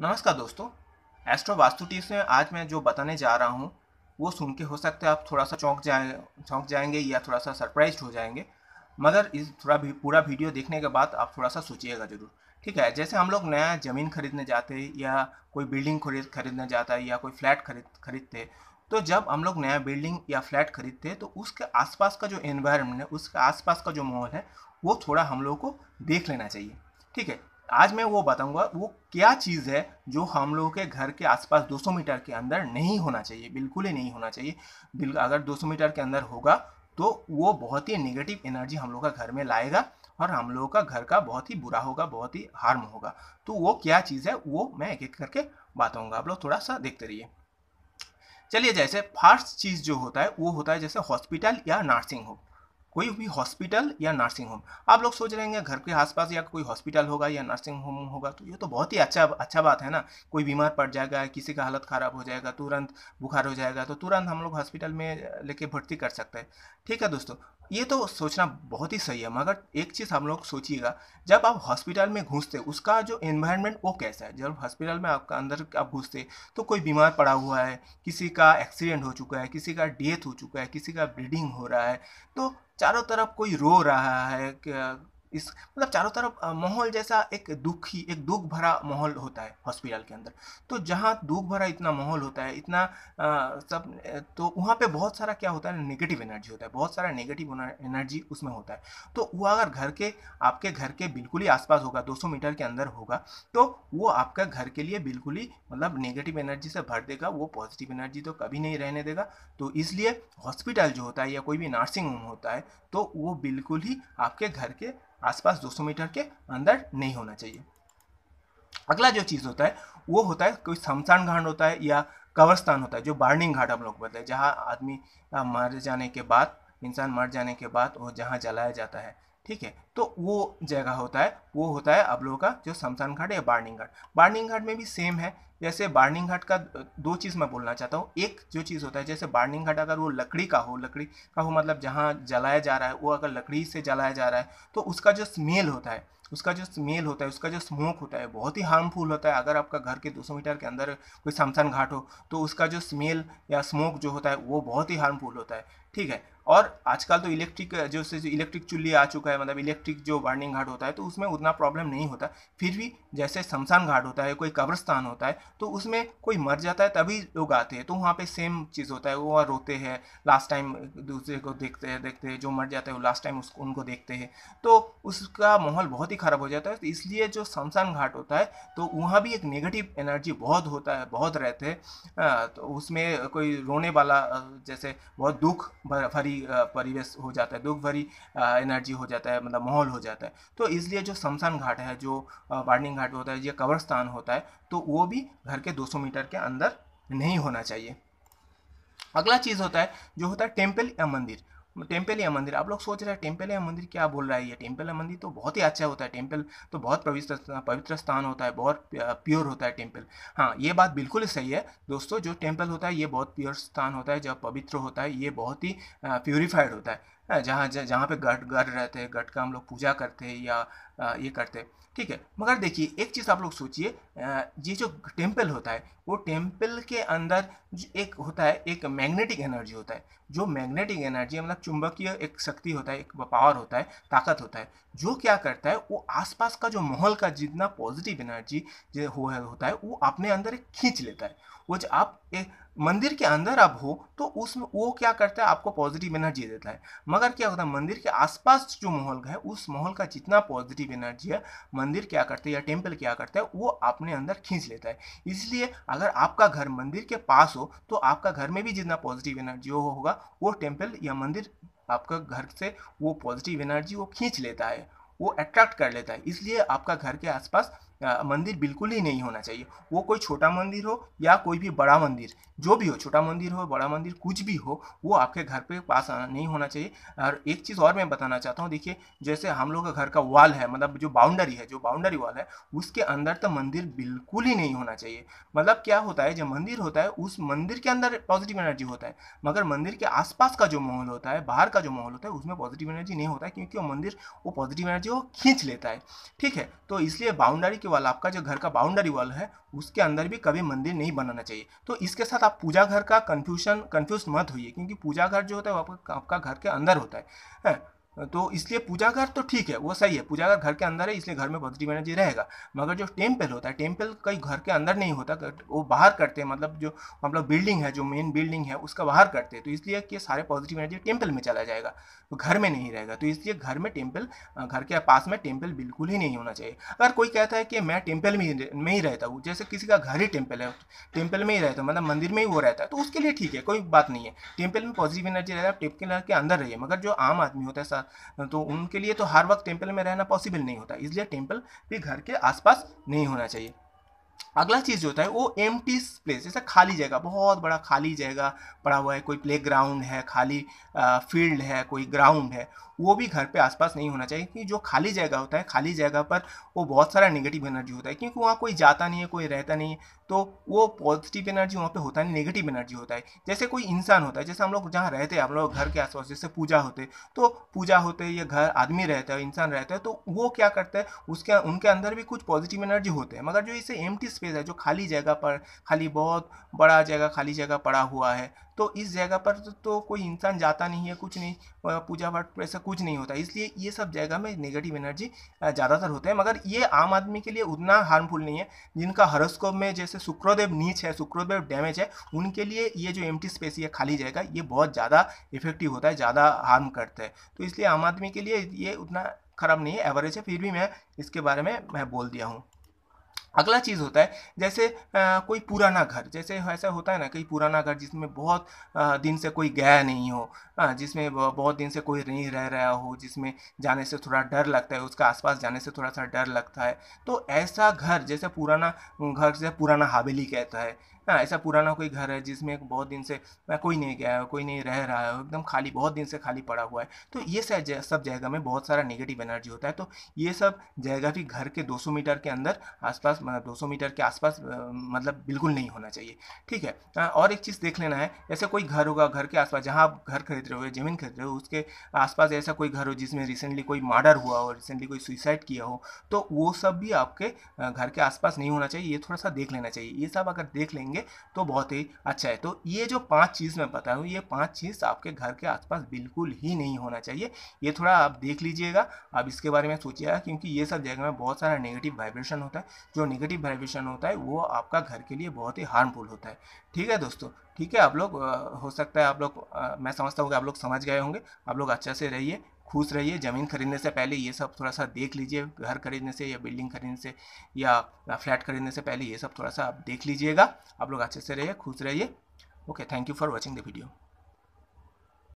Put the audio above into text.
नमस्कार दोस्तों astro vastu tips में आज मैं जो बताने जा रहा हूँ वो सुन के हो सकता है आप थोड़ा सा चौंक जाए चौंक जाएंगे या थोड़ा सा सरप्राइज हो जाएंगे मगर इस थोड़ा भी पूरा वीडियो देखने के बाद आप थोड़ा सा सोचिएगा ज़रूर ठीक है जैसे हम लोग नया ज़मीन खरीदने जाते हैं या कोई बिल्डिंग खरीद खरीदने जाता है या कोई फ्लैट खरीद खरीदते तो जब हम लोग नया बिल्डिंग या फ्लैट खरीदते हैं तो उसके आसपास का जो एनवायरनमेंट है उसके आसपास का जो माहौल है वो थोड़ा हम लोग को देख लेना चाहिए ठीक है आज मैं वो बताऊंगा वो क्या चीज़ है जो हम लोगों के घर के आसपास 200 मीटर के अंदर नहीं होना चाहिए बिल्कुल ही नहीं होना चाहिए अगर 200 मीटर के अंदर होगा तो वो बहुत ही नेगेटिव एनर्जी हम लोग का घर में लाएगा और हम लोगों का घर का बहुत ही बुरा होगा बहुत ही हार्म होगा तो वो क्या चीज़ है वो मैं एक एक करके बताऊँगा आप लोग थोड़ा सा देखते रहिए चलिए जैसे फर्स्ट चीज़ जो होता है वो होता है जैसे हॉस्पिटल या नर्सिंग होम कोई भी हॉस्पिटल या नर्सिंग होम आप लोग सोच रहे हैं घर के आसपास या कोई हॉस्पिटल होगा या नर्सिंग होम होगा तो ये तो बहुत ही अच्छा अच्छा बात है ना कोई बीमार पड़ जाएगा किसी का हालत ख़राब हो जाएगा तुरंत बुखार हो जाएगा तो तुरंत हम लोग हॉस्पिटल में लेके भर्ती कर सकते हैं ठीक है दोस्तों ये तो सोचना बहुत ही सही है मगर एक चीज़ हम लोग सोचिएगा जब आप हॉस्पिटल में घुसते उसका जो इन्वायरमेंट वो कैसा है जब हॉस्पिटल में आपका अंदर आप घुसते तो कोई बीमार पड़ा हुआ है किसी का एक्सीडेंट हो चुका है किसी का डेथ हो चुका है किसी का ब्लीडिंग हो रहा है तो चारों तरफ कोई रो रहा है इस मतलब चारों तरफ माहौल जैसा एक दुखी एक दुख भरा माहौल होता है हॉस्पिटल के अंदर तो जहाँ दुख भरा इतना माहौल होता है इतना आ, सब तो वहाँ पे बहुत सारा क्या होता है नेगेटिव एनर्जी होता है बहुत सारा नेगेटिव एनर्जी उसमें होता है तो वो अगर घर के आपके घर के बिल्कुल ही आसपास होगा 200 मीटर के अंदर होगा तो वो आपका घर के लिए बिल्कुल ही मतलब नेगेटिव एनर्जी से भर देगा वो पॉजिटिव एनर्जी तो कभी नहीं रहने देगा तो इसलिए हॉस्पिटल जो होता है या कोई भी नर्सिंग होम होता है तो वो बिल्कुल ही आपके घर के आसपास 200 मीटर के अंदर नहीं होना चाहिए अगला जो चीज़ होता है वो होता है कोई शमशान घाट होता है या स्थान होता है जो बार्निंग घाट हम लोग बोलते हैं जहाँ आदमी मर जाने के बाद इंसान मर जाने के बाद वो जहाँ जलाया जाता है ठीक है तो वो जगह होता है वो होता है आप लोगों का जो शमशान घाट या बार्निंग घाट बार्निंग घाट में भी सेम है जैसे बार्निंग घाट का दो चीज़ मैं बोलना चाहता हूँ एक जो चीज़ होता है जैसे बार्निंग घाट अगर वो लकड़ी का हो लकड़ी का हो मतलब जहाँ जलाया जा रहा है वो अगर लकड़ी से जलाया जा रहा है तो उसका जो स्मेल होता है उसका जो स्मेल होता है उसका जो स्मोक होता है बहुत ही हार्मफुल होता है अगर आपका घर के 200 मीटर के अंदर कोई शमशान घाट हो तो उसका जो स्मेल या स्मोक जो होता है वो बहुत ही हार्मफुल होता है ठीक है और आजकल तो इलेक्ट्रिक जो इलेक्ट्रिक चुल्ली आ चुका है मतलब इलेक्ट्रिक जो बर्निंग घाट होता है तो उसमें उतना प्रॉब्लम नहीं होता फिर भी जैसे शमशान घाट होता है कोई कब्रस्तान होता है तो उसमें कोई मर जाता है तभी लोग आते हैं तो वहाँ पे सेम चीज़ होता है वो वहाँ रोते हैं लास्ट टाइम दूसरे को देखते हैं देखते हैं जो मर जाता है वो लास्ट टाइम उसको उनको देखते हैं तो उसका माहौल बहुत ही ख़राब हो जाता है तो इसलिए जो शमशान घाट होता है तो वहाँ भी एक नेगेटिव एनर्जी बहुत होता है बहुत रहते हैं हाँ, तो उसमें कोई रोने वाला जैसे बहुत दुख भरी भरी परिवेश हो जाता है दुख भरी एनर्जी हो जाता है मतलब माहौल हो जाता है तो इसलिए जो शमशान घाट है जो बार्डनिंग घाट होता है या स्थान होता है तो वो भी घर के 200 मीटर के अंदर नहीं होना चाहिए अगला चीज़ होता है जो होता है टेम्पल या मंदिर टेम्पेलिया मंदिर आप लोग सोच रहे हैं टेम्पेलिया मंदिर क्या बोल रहा है ये टेम्पलिया मंदिर तो बहुत ही अच्छा होता है टेम्पल तो बहुत पवित्र पवित्र स्थान होता है बहुत प्योर होता है टेम्पल हाँ ये बात बिल्कुल सही है दोस्तों जो टेम्पल होता है ये बहुत प्योर स्थान होता है जब पवित्र होता है ये बहुत ही प्योरीफाइड होता है जहाँ जहाँ पे गढ़ गढ़ रहते हैं गढ़ का हम लोग पूजा करते हैं या ये करते हैं ठीक है मगर देखिए एक चीज़ आप लोग सोचिए ये जो टेम्पल होता है वो टेम्पल के अंदर एक होता है एक मैग्नेटिक एनर्जी होता है जो मैग्नेटिक एनर्जी मतलब चुंबकीय एक शक्ति होता है एक पावर होता है ताकत होता है जो क्या करता है वो आसपास का जो माहौल का जितना पॉजिटिव एनर्जी जो होता है वो अपने अंदर एक खींच लेता है वो जो आप एक मंदिर के अंदर आप हो तो उसमें वो क्या करता है आपको पॉजिटिव एनर्जी देता है मगर क्या होता है मंदिर के आसपास जो माहौल है उस माहौल का जितना पॉजिटिव एनर्जी है मंदिर क्या करते हैं या टेम्पल क्या करता है वो अपने अंदर खींच लेता है इसलिए अगर आपका घर मंदिर के पास हो तो आपका घर में भी जितना पॉजिटिव एनर्जी हो होगा वो टेम्पल या मंदिर आपका घर से वो पॉजिटिव एनर्जी वो खींच लेता है वो अट्रैक्ट कर लेता है इसलिए आपका घर के आसपास मंदिर बिल्कुल ही नहीं होना चाहिए वो कोई छोटा मंदिर हो या कोई भी बड़ा मंदिर जो भी हो छोटा मंदिर हो बड़ा मंदिर कुछ भी हो वो आपके घर पे पास नहीं होना चाहिए और एक चीज़ और मैं बताना चाहता हूँ देखिए जैसे हम लोग का घर का वॉल है मतलब जो बाउंड्री है जो बाउंड्री वॉल है उसके अंदर तो मंदिर बिल्कुल ही नहीं होना चाहिए मतलब क्या होता है जो मंदिर होता है उस मंदिर के अंदर पॉजिटिव एनर्जी होता है मगर मंदिर के आसपास का जो माहौल होता है बाहर का जो माहौल होता है उसमें पॉजिटिव एनर्जी नहीं होता है क्योंकि वो मंदिर वो पॉजिटिव एनर्जी वो खींच लेता है ठीक है तो इसलिए बाउंड्री के वाल आपका जो घर का बाउंड्री वाल है उसके अंदर भी कभी मंदिर नहीं बनाना चाहिए तो इसके साथ आप पूजा घर का कन्फ्यूशन कन्फ्यूज मत होइए क्योंकि पूजा घर जो होता है वो आपका आपका घर के अंदर होता है, है? तो इसलिए पूजा घर तो ठीक है वो सही है पूजा घर घर के अंदर है इसलिए घर में भद्री एनर्जी रहेगा मगर जो टेम्पल होता है टेम्पल कई घर के अंदर नहीं होता वो बाहर करते हैं मतलब जो मतलब बिल्डिंग है जो मेन बिल्डिंग है उसका बाहर करते हैं तो इसलिए कि सारे पॉजिटिव एनर्जी टेम्पल में चला जाएगा तो घर में नहीं रहेगा तो इसलिए घर में टेम्पल घर के पास में टेम्पल बिल्कुल ही नहीं होना चाहिए अगर कोई कहता है कि मैं टेम्पल में में ही रहता हूँ जैसे किसी का घर ही टेम्पल है टेम्पल में ही रहता हूँ मतलब मंदिर में ही वो रहता है तो उसके लिए ठीक है कोई बात नहीं है टेम्पल में पॉजिटिव एनर्जी रहता है टेम्पल के अंदर रहिए मगर जो आम आदमी होता है ना तो उनके लिए तो हर वक्त टेम्पल में रहना पॉसिबल नहीं होता इसलिए टेम्पल भी घर के आसपास नहीं होना चाहिए अगला चीज़ जो होता है वो एम प्लेस जैसे खाली जगह बहुत बड़ा खाली जगह पड़ा हुआ है कोई प्ले ग्राउंड है खाली फील्ड है कोई ग्राउंड है वो भी घर पे आसपास नहीं होना चाहिए क्योंकि जो खाली जगह होता है खाली जगह पर वो बहुत सारा नेगेटिव एनर्जी होता है क्योंकि वहाँ कोई जाता नहीं है कोई रहता नहीं है तो वो पॉजिटिव एनर्जी वहाँ पे होता नहीं नेगेटिव एनर्जी होता है जैसे कोई इंसान होता है जैसे हम लोग जहाँ रहते हैं हम लोग घर के आसपास जैसे पूजा होते तो पूजा होते या घर आदमी रहता है इंसान रहता है तो वो क्या करते हैं उसके उनके अंदर भी कुछ पॉजिटिव एनर्जी होते हैं मगर जो इसे एम एम्प्टी स्पेस है जो खाली जगह पर खाली बहुत बड़ा जगह खाली जगह पड़ा हुआ है तो इस जगह पर तो, तो कोई इंसान जाता नहीं है कुछ नहीं पूजा पाठ तो ऐसा कुछ नहीं होता इसलिए ये सब जगह में नेगेटिव एनर्जी ज़्यादातर होते हैं मगर ये आम आदमी के लिए उतना हार्मफुल नहीं है जिनका हरस्कोप में जैसे शुक्रदेव नीच है शुक्रदेव डैमेज है उनके लिए ये जो एम्प्टी स्पेस ये खाली जगह ये बहुत ज़्यादा इफेक्टिव होता है ज़्यादा हार्म करता है तो इसलिए आम आदमी के लिए ये उतना ख़राब नहीं है एवरेज है फिर भी मैं इसके बारे में मैं बोल दिया हूँ अगला चीज़ होता है जैसे आ, कोई पुराना घर जैसे ऐसा होता है ना कोई पुराना घर जिसमें बहुत आ, दिन से कोई गया नहीं हो आ, जिसमें बहुत दिन से कोई नहीं रह रहा हो जिसमें जाने से थोड़ा डर लगता है उसके आसपास जाने से थोड़ा सा डर लगता है तो ऐसा घर जैसे पुराना घर से पुराना हवेली कहता है ना हाँ, ऐसा पुराना कोई घर है जिसमें बहुत दिन से कोई नहीं गया है कोई नहीं रह रहा है एकदम खाली बहुत दिन से खाली पड़ा हुआ है तो ये सब जगह में बहुत सारा नेगेटिव एनर्जी होता है तो ये सब जगह भी घर के 200 मीटर के अंदर आसपास मतलब 200 मीटर के आसपास मतलब बिल्कुल नहीं होना चाहिए ठीक है हाँ, और एक चीज़ देख लेना है जैसे कोई घर होगा घर के आसपास जहाँ आप घर खरीद रहे हो ज़मीन खरीद रहे हो उसके आसपास ऐसा कोई घर हो जिसमें रिसेंटली कोई मर्डर हुआ हो रिसेंटली कोई सुइसाइड किया हो तो वो सब भी आपके घर के आसपास नहीं होना चाहिए ये थोड़ा सा देख लेना चाहिए ये सब अगर देख लेंगे करेंगे तो बहुत ही अच्छा है तो ये जो पांच चीज़ मैं बता रहा हूँ ये पांच चीज़ आपके घर के आसपास बिल्कुल ही नहीं होना चाहिए ये थोड़ा आप देख लीजिएगा आप इसके बारे में सोचिएगा क्योंकि ये सब जगह में बहुत सारा नेगेटिव वाइब्रेशन होता है जो नेगेटिव वाइब्रेशन होता है वो आपका घर के लिए बहुत ही हार्मफुल होता है ठीक है दोस्तों ठीक है आप लोग हो सकता है आप लोग मैं समझता हूँ कि आप लोग समझ गए होंगे आप लोग अच्छा से रहिए खुश रहिए ज़मीन खरीदने से पहले ये सब थोड़ा सा देख लीजिए घर खरीदने से या बिल्डिंग खरीदने से या फ्लैट खरीदने से पहले ये सब थोड़ा सा आप देख लीजिएगा आप लोग अच्छे से रहिए खुश रहिए okay thank you for watching the video